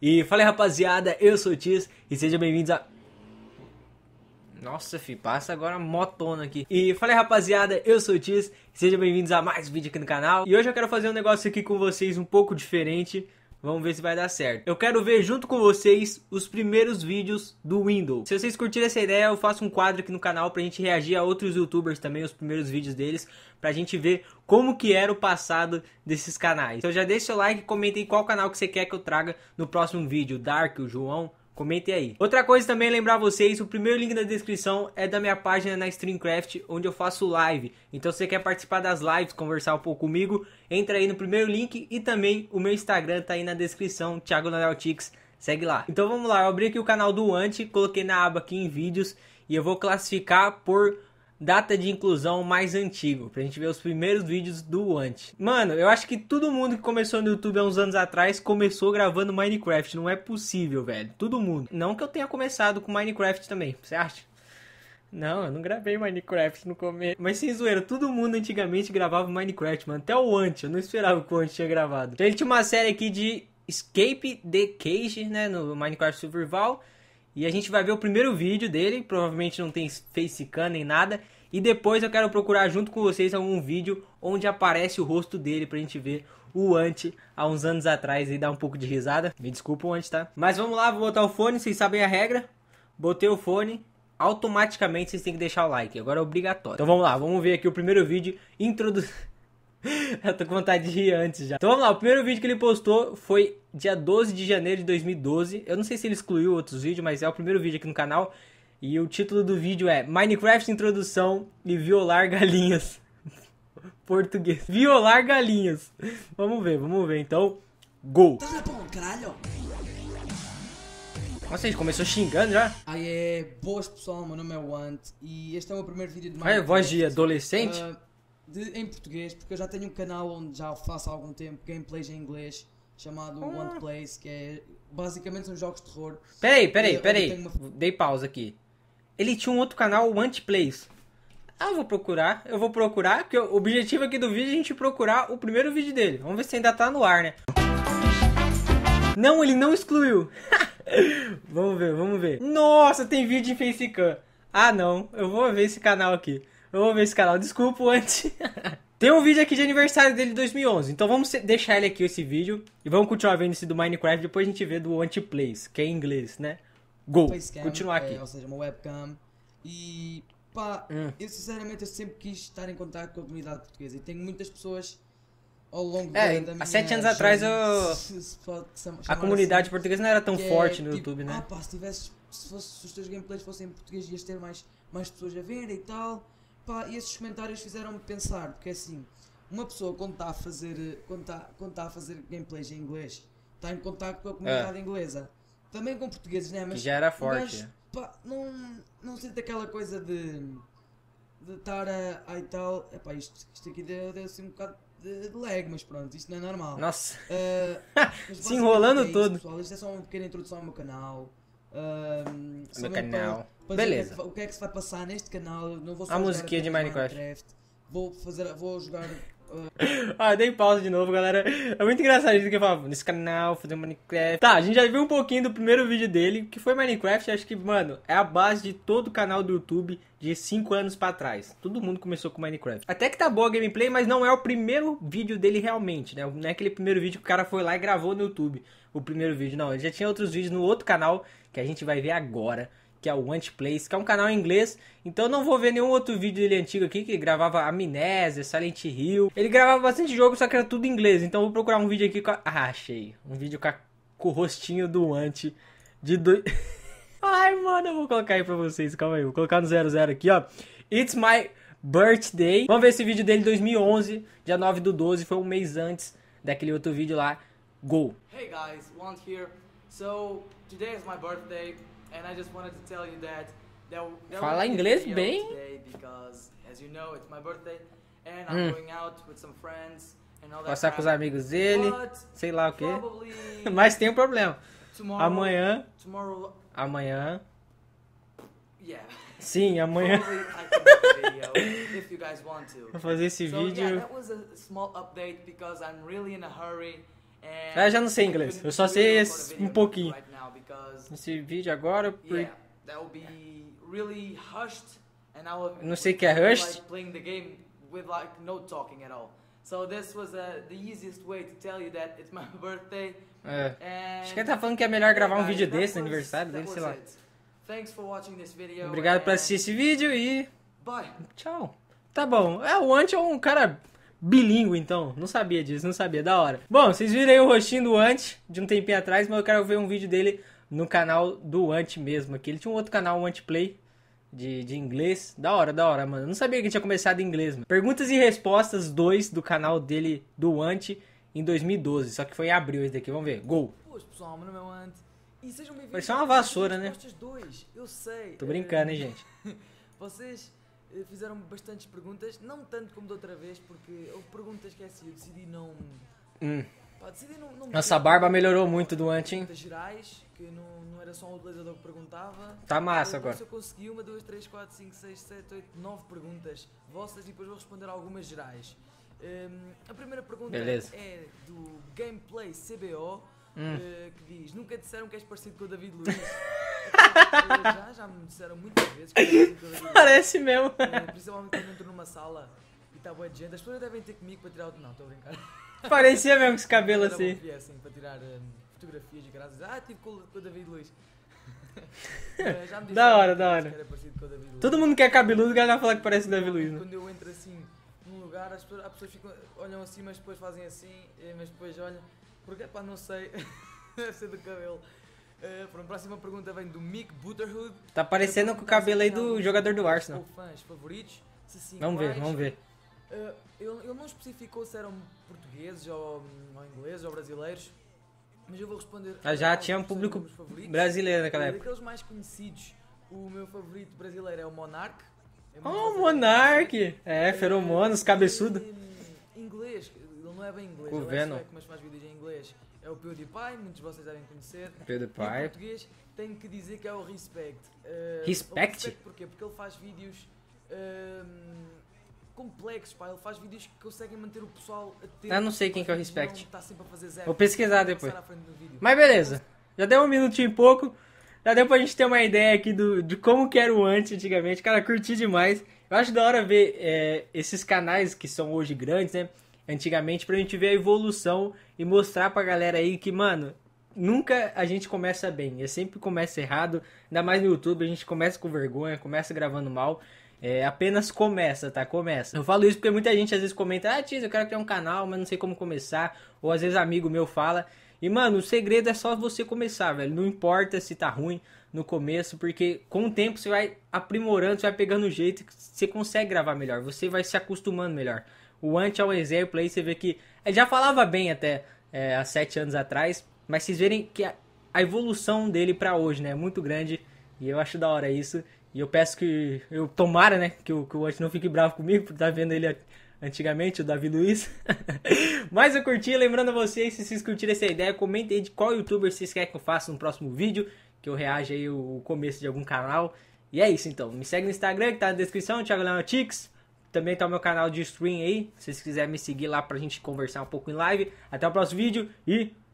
E fala aí, rapaziada, eu sou o Tis e sejam bem-vindos a. Nossa, fi, passa agora motona aqui. E fala aí, rapaziada, eu sou o Tis e sejam bem-vindos a mais um vídeo aqui no canal. E hoje eu quero fazer um negócio aqui com vocês um pouco diferente. Vamos ver se vai dar certo. Eu quero ver junto com vocês os primeiros vídeos do Windows. Se vocês curtirem essa ideia, eu faço um quadro aqui no canal pra gente reagir a outros youtubers também, os primeiros vídeos deles, pra gente ver como que era o passado desses canais. Então já deixa seu like, comente aí qual canal que você quer que eu traga no próximo vídeo. Dark, o João, Comentem aí. Outra coisa também é lembrar vocês, o primeiro link da descrição é da minha página na Streamcraft, onde eu faço live. Então se você quer participar das lives, conversar um pouco comigo, entra aí no primeiro link e também o meu Instagram tá aí na descrição, Thiago Naneltix, segue lá. Então vamos lá, eu abri aqui o canal do Ante, coloquei na aba aqui em vídeos e eu vou classificar por data de inclusão mais antigo, pra gente ver os primeiros vídeos do Want. Mano, eu acho que todo mundo que começou no YouTube há uns anos atrás começou gravando Minecraft, não é possível, velho. Todo mundo. Não que eu tenha começado com Minecraft também, você acha? Não, eu não gravei Minecraft no começo. Mas sem zoeira, todo mundo antigamente gravava Minecraft, mano. Até o Ant, eu não esperava que o Ant tinha gravado. Então, ele tinha uma série aqui de Escape the Cage, né, no Minecraft Survival. E a gente vai ver o primeiro vídeo dele, provavelmente não tem facecam nem nada. E depois eu quero procurar junto com vocês algum vídeo onde aparece o rosto dele pra gente ver o Ant há uns anos atrás e dar um pouco de risada. Me desculpa o Ant, tá? Mas vamos lá, vou botar o fone, vocês sabem a regra. Botei o fone, automaticamente vocês têm que deixar o like, agora é obrigatório. Então vamos lá, vamos ver aqui o primeiro vídeo introduzindo... eu tô com vontade de rir antes já. Então vamos lá, o primeiro vídeo que ele postou foi dia 12 de janeiro de 2012. Eu não sei se ele excluiu outros vídeos, mas é o primeiro vídeo aqui no canal. E o título do vídeo é Minecraft Introdução e Violar Galinhas. Português. Violar galinhas. Vamos ver, vamos ver. Então, gol. Tá Nossa, ele começou xingando já? Aí é, boas pessoal, meu nome é Want e este é o meu primeiro vídeo de Minecraft. É, voz de adolescente? Uh, de, em português, porque eu já tenho um canal onde já faço há algum tempo gameplays em inglês chamado ah. One Place, que é basicamente são jogos de terror. Peraí, peraí, peraí. Uma... Dei pausa aqui. Ele tinha um outro canal, One Place. Ah, eu vou procurar, eu vou procurar, porque o objetivo aqui do vídeo é a gente procurar o primeiro vídeo dele. Vamos ver se ainda tá no ar, né? Não, ele não excluiu. vamos ver, vamos ver. Nossa, tem vídeo em Facecam. Ah, não, eu vou ver esse canal aqui. Eu vou ver esse canal, desculpa antes. Tem um vídeo aqui de aniversário dele de 2011, então vamos deixar ele aqui, esse vídeo, e vamos continuar vendo esse do Minecraft, depois a gente vê do Antiplays, que é em inglês, né? Go, Facecam, continuar é, aqui. É, ou seja, uma webcam, e pá, hum. eu sinceramente eu sempre quis estar em contato com a comunidade portuguesa, e tenho muitas pessoas ao longo é, da, da há sete anos atrás eu... a comunidade assim, portuguesa não era tão é forte é, no tipo, YouTube, né? Ah pá, se, tivesse, se, fosse, se os teus gameplays fossem em português ias ter mais, mais pessoas a ver e tal Pá, e esses comentários fizeram-me pensar, porque é assim, uma pessoa quando está a fazer, quando está, quando está a fazer gameplays em inglês, está em contato com a comunidade é. inglesa, também com portugueses, né? Mas já era forte. Mas, é. pá, não, não sente aquela coisa de de estar a, a e tal, epá, isto, isto aqui deu, deu assim um bocado de, de lag, mas pronto, isto não é normal. Nossa, uh, se enrolando é isso, todo. Pessoal, isto é só uma pequena introdução ao meu canal. Uh, meu canal. Pois é, é Beleza. É, o, que é que, se vai passar neste canal? não vou A musiquinha de Minecraft. Minecraft. Vou fazer, vou jogar uh, ah, dei pausa de novo, galera. É muito engraçado isso que eu falo Nesse canal, fazer Minecraft. Tá, a gente já viu um pouquinho do primeiro vídeo dele, que foi Minecraft. Acho que, mano, é a base de todo o canal do YouTube de 5 anos para trás. Todo mundo começou com Minecraft. Até que tá boa a gameplay, mas não é o primeiro vídeo dele realmente, né? Não é aquele primeiro vídeo que o cara foi lá e gravou no YouTube. O primeiro vídeo, não. Ele já tinha outros vídeos no outro canal que a gente vai ver agora que é o Antiplays, que é um canal em inglês, então não vou ver nenhum outro vídeo dele antigo aqui, que ele gravava Amnésia, Silent Hill. Ele gravava bastante jogo, só que era tudo em inglês, então vou procurar um vídeo aqui com a... Ah, achei. Um vídeo com, a... com o rostinho do Anti de... Do... Ai, mano, eu vou colocar aí pra vocês, calma aí, vou colocar no 00 aqui, ó. It's my birthday. Vamos ver esse vídeo dele de 2011, dia 9 do 12, foi um mês antes daquele outro vídeo lá. Go! Hey guys, Wand here. So, today is my birthday and I just wanted to tell you that there, there Fala inglês bem. because as you know, it's my birthday and I'm hum. going out with some friends and all that. Passar com os amigos dele, But sei lá o quê. Mas tem um problema. Tomorrow, amanhã. Tomorrow, amanhã. Yeah. Sim, amanhã. Vou fazer esse so, vídeo. Yeah, that was a small update because I'm really in a hurry. É, eu já não sei inglês, eu só sei um pouquinho. Nesse vídeo agora, porque... Não sei o que é rushed. with like no talking at all. So this was uh, the easiest way to tell you that it's my birthday. É. Acho que ele tá falando que é melhor gravar um vídeo desse no aniversário sei lá. Thanks for watching this video. Obrigado por assistir esse vídeo e Bye. tchau. Tá bom. É, o Ant é um cara bilíngue, então. Não sabia disso, não sabia. Da hora. Bom, vocês viram aí o rostinho do Ant de um tempinho atrás, mas eu quero ver um vídeo dele no canal do Ant mesmo aqui. Ele tinha um outro canal, o Ant Play, de, de inglês. Da hora, da hora, mano. não sabia que tinha começado em inglês, mano. Perguntas e respostas 2 do canal dele, do Ant, em 2012. Só que foi em abril esse daqui, vamos ver. Gol. pessoal, meu nome é Ant. E sejam bem-vindos. Parece uma vassoura, né? Eu sei. Tô brincando, hein, é. gente. Vocês eh, fizeram bastantes perguntas, não tanto como da outra vez, porque houve perguntas que é assim, eu decidi não. Hum. Pá, decidi não, não Nossa, a barba melhorou muito do antes, hein? gerais, que não, não era só o utilizador que perguntava. Tá massa eu, agora. Eu consegui uma, duas, três, quatro, cinco, seis, sete, oito, nove perguntas vossas e depois vou responder algumas gerais. Um, ehm, a primeira pergunta Beleza. é do Gameplay CBO, hum. uh, que diz: Nunca disseram que és parecido com o David Luiz? já, já me disseram muitas vezes que eu Parece mesmo. É, principalmente quando eu entro numa sala e tá boa de gente, as pessoas devem ter comigo para tirar o. Não, estou a brincar. Parecia mesmo com esse cabelo era assim. Bom, assim. Para tirar um, eh, fotografias de graças. Ah, tive com, com o David Luiz. É, já me da hora, da hora. Todo mundo que é cabeludo, o cara vai falar que parece o David Luiz. Né? Quando eu entro assim num lugar, as pessoas, as pessoas ficam, olham assim, mas depois fazem assim, eh, mas depois olham. Porque, pá, não sei. Deve ser do cabelo. Uh, é, a próxima pergunta vem do Mick Butterhood. Tá parecendo com o cabelo aí do jogador do Arsenal. Fãs favoritos? Sim, vamos ver, vamos ver. Uh, ele, ele, não especificou se eram portugueses ou, hum, ou ingleses ou brasileiros, mas eu vou responder. Ah, já tinha um público brasileiro naquela é, época. Daqueles mais conhecidos, o meu favorito brasileiro é o Monark. É oh, Monark! É, feromonas, cabeçudo. E, inglês, ele não é bem inglês, ele é sueco, mas faz vídeos em inglês é o PewDiePie, muitos de vocês devem conhecer. PewDiePie. em português tenho que dizer que é o Respect. Uh, respect? O respect porquê? Porque ele faz vídeos uh, complexos, pá. Ele faz vídeos que conseguem manter o pessoal atento. Ah, não sei quem que é o Respect. tá sempre a fazer zero, Vou pesquisar depois. Mas beleza, já deu um minutinho e pouco. Já deu pra gente ter uma ideia aqui do, de como que era o antes antigamente. Cara, curti demais. Eu acho da hora ver é, esses canais que são hoje grandes, né? antigamente pra gente ver a evolução e mostrar pra galera aí que, mano, nunca a gente começa bem. Eu é sempre começa errado, ainda mais no YouTube, a gente começa com vergonha, começa gravando mal. É, apenas começa, tá? Começa. Eu falo isso porque muita gente às vezes comenta, ah, Tiz, eu quero criar um canal, mas não sei como começar. Ou às vezes amigo meu fala. E, mano, o segredo é só você começar, velho. Não importa se tá ruim no começo, porque com o tempo você vai aprimorando, você vai pegando o jeito, você consegue gravar melhor, você vai se acostumando melhor. O Ant é um exemplo aí, você vê que ele já falava bem até é, há sete anos atrás, mas vocês verem que a, a evolução dele para hoje né, é muito grande e eu acho da hora isso. E eu peço que, eu tomara né, que, o, que o Ant não fique bravo comigo por estar tá vendo ele antigamente, o Davi Luiz. Mas eu curti, lembrando a vocês, se vocês curtiram essa ideia, comentem aí de qual youtuber vocês querem que eu faça no próximo vídeo, que eu reaja aí o começo de algum canal. E é isso então, me segue no Instagram que tá na descrição, Thiago Leonatix. Também tá o meu canal de stream aí, se vocês quiserem me seguir lá pra gente conversar um pouco em live. Até o próximo vídeo e